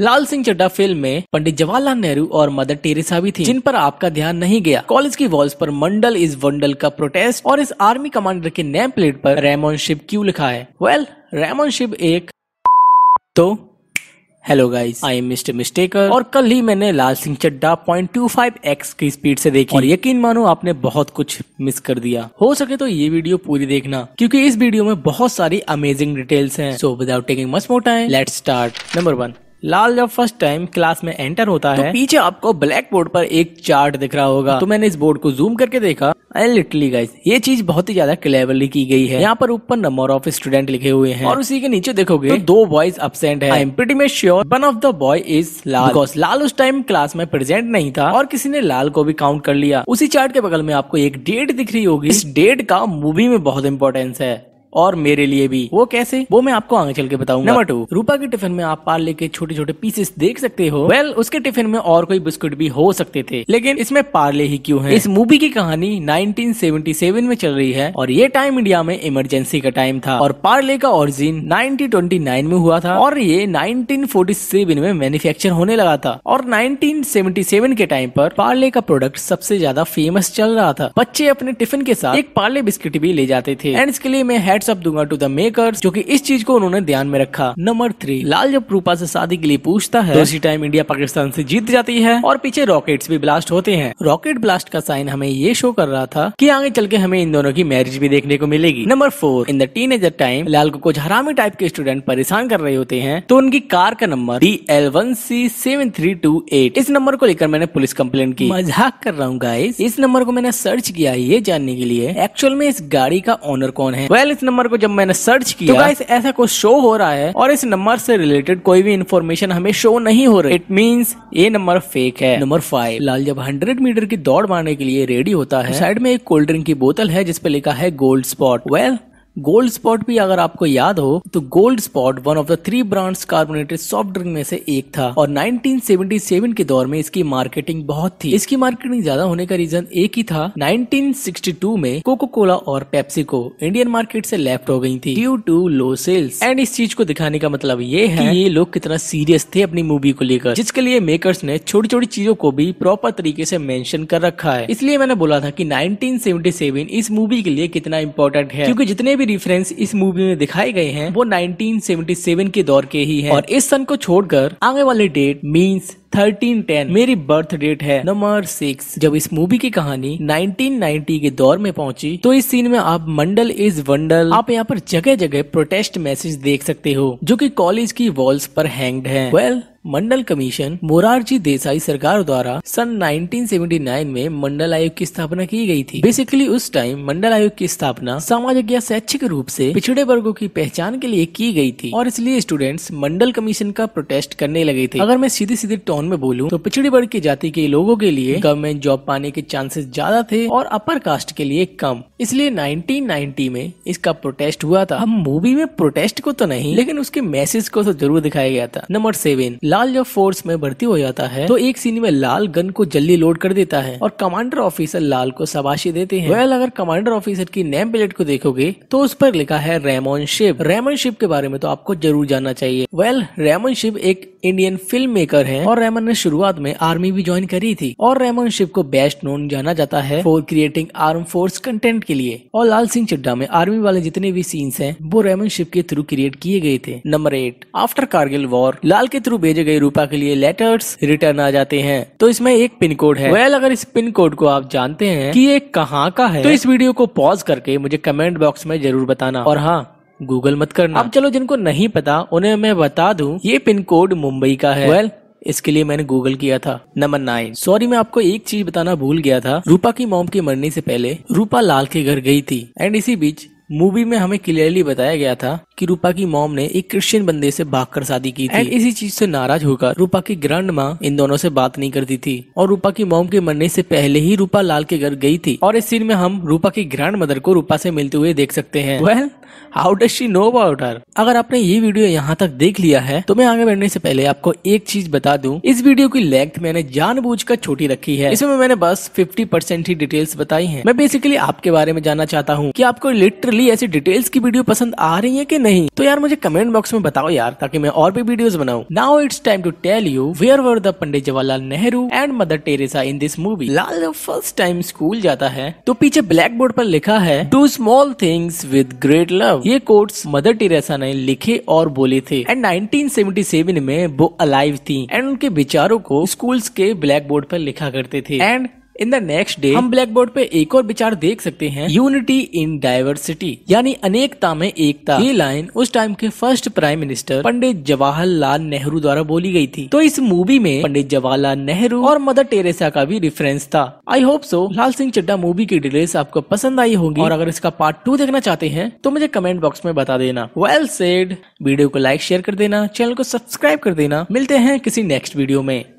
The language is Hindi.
लाल सिंह चड्डा फिल्म में पंडित जवाहरलाल नेहरू और मदर टेरेसा भी थी जिन पर आपका ध्यान नहीं गया कॉलेज की वॉल्स पर मंडल इज वंडल का प्रोटेस्ट और इस आर्मी कमांडर के नेम प्लेट पर रेमोन शिप क्यों लिखा है वेल रेमोन शिप एक तो hello guys I am mister Mistaker और कल ही मैंने Laal Singh Chaddha point two five x की स्पीड से देखी और यकीन मानो आपने बहुत कुछ मिस कर दिया हो सके तो ये वीडियो पूरी देखना क्योंकि इस वीडियो में बहुत सारी अमेजिंग डिटेल्स हैं so without taking much more time let's start number one Laal जब फर्स्ट टाइम क्लास में एंटर होता तो है पीछे आपको ब्लैक बोर्ड पर एक चार्ट दिख रहा होगा तो मैंने इस बोर्ड को जूम करके देखा एंड लिटली गाइस ये चीज बहुत ही ज्यादा क्लेवरली की गई है यहाँ पर ऊपर नंबर ऑफ स्टूडेंट लिखे हुए हैं और उसी के नीचे देखोगे तो दो बॉयज अब्सेंट है I am sure one of the boy is Laal because Laal उस टाइम क्लास में प्रेजेंट नहीं था और किसी ने लाल को भी काउंट कर लिया उसी चार्ट के बगल में आपको एक डेट दिख रही होगी इस डेट का मूवी में बहुत इंपॉर्टेंस है और मेरे लिए भी वो कैसे वो मैं आपको आगे चल के बताऊंगा नंबर टू रूपा के टिफिन में आप पार्ले के छोटे छोटे पीसेस देख सकते हो वेल well, उसके टिफिन में और कोई बिस्कुट भी हो सकते थे लेकिन इसमें पार्ले ही क्यों है इस मूवी की कहानी 1977 में चल रही है और ये टाइम इंडिया में इमरजेंसी का टाइम था और पार्ले का ओरिजिन 1929 में हुआ था और ये 1947 में मैन्युफैक्चर होने लगा था और 1977 के टाइम पर पार्ले का प्रोडक्ट सबसे ज्यादा फेमस चल रहा था बच्चे अपने टिफिन के साथ एक पार्ले बिस्किट भी ले जाते थे एंड इसके लिए मैं हेड हैट्सअप दूंगा टू द मेकर्स जो कि इस चीज को उन्होंने ध्यान में रखा नंबर थ्री लाल जब रूपा से शादी के लिए पूछता है तो उसी टाइम इंडिया पाकिस्तान से जीत जाती है और पीछे रॉकेट्स भी ब्लास्ट होते हैं रॉकेट ब्लास्ट का साइन हमें ये शो कर रहा था कि आगे चल के हमें इन दोनों की मैरिज भी देखने को मिलेगी number four in the teenager time Laal को कुछ हरामी टाइप के स्टूडेंट परेशान कर रहे होते हैं तो उनकी कार का number D L one C seven three two eight इस नंबर को लेकर मैंने पुलिस कंप्लेन की मजाक कर रहा हूँ गाइस इस नंबर को मैंने सर्च किया ये जानने के लिए एक्चुअल में इस गाड़ी का ऑनर कौन है वेल well, इस नंबर नंबर को जब मैंने सर्च किया तो गाइस ऐसा कुछ शो हो रहा है और इस नंबर से रिलेटेड कोई भी इन्फॉर्मेशन हमें शो नहीं हो रही इट मीन्स ये नंबर फेक है नंबर फाइव लाल जब हंड्रेड मीटर की दौड़ मारने के लिए रेडी होता है साइड तो में एक कोल्ड ड्रिंक की बोतल है जिसपे लिखा है Gold Spot well Gold Spot भी अगर आपको याद हो तो Gold Spot one of the three brands carbonated soft drink में से एक था और 1977 के दौर में इसकी मार्केटिंग बहुत थी इसकी मार्केटिंग ज्यादा होने का रीजन एक ही था 1962 में कोको कोला और को इंडियन मार्केट से लेफ्ट हो गई थी due to low sales and इस चीज को दिखाने का मतलब ये है कि ये लोग कितना सीरियस थे अपनी मूवी को लेकर जिसके लिए मेकर्स ने छोटी छोटी चीजों को भी प्रॉपर तरीके से मेंशन कर रखा है इसलिए मैंने बोला था कि 1977 इस मूवी के लिए कितना इम्पोर्टेंट है क्योंकि जितने भी भी रिफरेंस इस मूवी में दिखाए गए हैं वो 1977 के दौर के ही है और इस सन को छोड़कर आने वाली डेट मींस थर्टीन टेन मेरी बर्थ डेट है नंबर सिक्स जब इस मूवी की कहानी 1990 के दौर में पहुंची तो इस सीन में आप मंडल इज वंडल आप यहाँ पर जगह जगह प्रोटेस्ट मैसेज देख सकते हो जो कि कॉलेज की वॉल्स पर हैंग्ड है well well, Mandal commission Morarji Desai सरकार द्वारा सन 1979 में मंडल आयोग की स्थापना की गई थी बेसिकली उस टाइम मंडल आयोग की स्थापना सामाजिक या शैक्षिक रूप से पिछड़े वर्गों की पहचान के लिए की गई थी और इसलिए स्टूडेंट्स मंडल कमीशन का प्रोटेस्ट करने लगे थे अगर मैं सीधे सीधे टोन में बोलूँ तो पिछड़े वर्ग की जाति के लोगों के लिए गवर्नमेंट जॉब पाने के चांसेस ज्यादा थे और अपर कास्ट के लिए कम इसलिए 1990 में इसका प्रोटेस्ट हुआ था हम मूवी में प्रोटेस्ट को तो नहीं लेकिन उसके मैसेज को तो जरूर दिखाया गया था नंबर सेवन लाल जब फोर्स में भर्ती हो जाता है तो एक सीन में लाल गन को जल्दी लोड कर देता है और कमांडर ऑफिसर लाल को सबाशी देते हैं वेल अगर कमांडर ऑफिसर की नेम प्लेट को देखोगे तो उस पर लिखा है रेमोन शिप रेमोन शिप के बारे में तो आपको जरूर जानना चाहिए वेल रेमोन शिप एक इंडियन फिल्म मेकर है और रेमन ने शुरुआत में आर्मी भी ज्वाइन करी थी और रेमन शिव को बेस्ट नोन जाना जाता है for creating arm force content के लिए और लाल सिंह चड्डा में आर्मी वाले जितने भी सीन्स हैं वो रेमन शिव के थ्रू क्रिएट किए गए थे number eight after Kargil war Laal के थ्रू भेजे गए रूपा के लिए लेटर्स रिटर्न आ जाते हैं तो इसमें एक पिन कोड है वेल अगर इस पिन कोड को आप जानते हैं कि ये कहाँ का है तो इस वीडियो को पॉज करके मुझे कमेंट बॉक्स में जरूर बताना और हाँ गूगल मत करना अब चलो जिनको नहीं पता उन्हें मैं बता दूं ये पिन कोड मुंबई का है वेल well, इसके लिए मैंने गूगल किया था नंबर नाइन सॉरी मैं आपको एक चीज बताना भूल गया था रूपा की मॉम के मरने से पहले रूपा लाल के घर गई थी एंड इसी बीच मूवी में हमें क्लियरली बताया गया था कि रूपा की मॉम ने एक क्रिश्चियन बंदे से कर शादी की थी एंड इसी चीज से नाराज होकर रूपा की ग्रैंड माँ इन दोनों से बात नहीं करती थी और रूपा की मॉम के मरने से पहले ही रूपा लाल के घर गई थी और इस सीन में हम रूपा की ग्रैंड मदर को रूपा से मिलते हुए देख सकते हैं well well, how does she know about her अगर आपने ये वीडियो यहाँ तक देख लिया है तो मैं आगे बढ़ने से पहले आपको एक चीज बता दूं इस वीडियो की लेंथ मैंने जानबूझकर छोटी रखी है इसमें मैंने बस 50 परसेंट ही डिटेल्स बताई हैं मैं बेसिकली आपके बारे में जानना चाहता हूँ कि आपको लिटरली ऐसी डिटेल्स की वीडियो पसंद आ रही है की नहीं तो यार मुझे कमेंट बॉक्स में बताओ यार ताकि मैं और भी वीडियो बनाऊँ now it's time to tell you where were the Pandit Jawaharlal Nehru and Mother Teresa in this movie Laal जब फर्स्ट टाइम स्कूल जाता है तो पीछे ब्लैक बोर्ड पर लिखा है do small things with great love love ये कोट्स मदर टेरेसा ने लिखे और बोले थे एंड 1977 में वो अलाइव थी एंड उनके विचारों को स्कूल्स के ब्लैक बोर्ड पर लिखा करते थे and in the next day हम ब्लैक बोर्ड पे एक और विचार देख सकते हैं यूनिटी इन डाइवर्सिटी यानी अनेकता में एकता ये लाइन उस टाइम के first prime minister Pandit Jawaharlal Nehru द्वारा बोली गई थी तो इस मूवी में पंडित जवाहरलाल नेहरू और मदर टेरेसा का भी रेफरेंस था I hope so Laal Singh Chaddha movie की डिटेल्स आपको पसंद आई होगी और अगर इसका पार्ट टू देखना चाहते हैं तो मुझे कमेंट बॉक्स में बता देना वेल सेड वीडियो को लाइक शेयर कर देना चैनल को सब्सक्राइब कर देना मिलते हैं किसी नेक्स्ट वीडियो में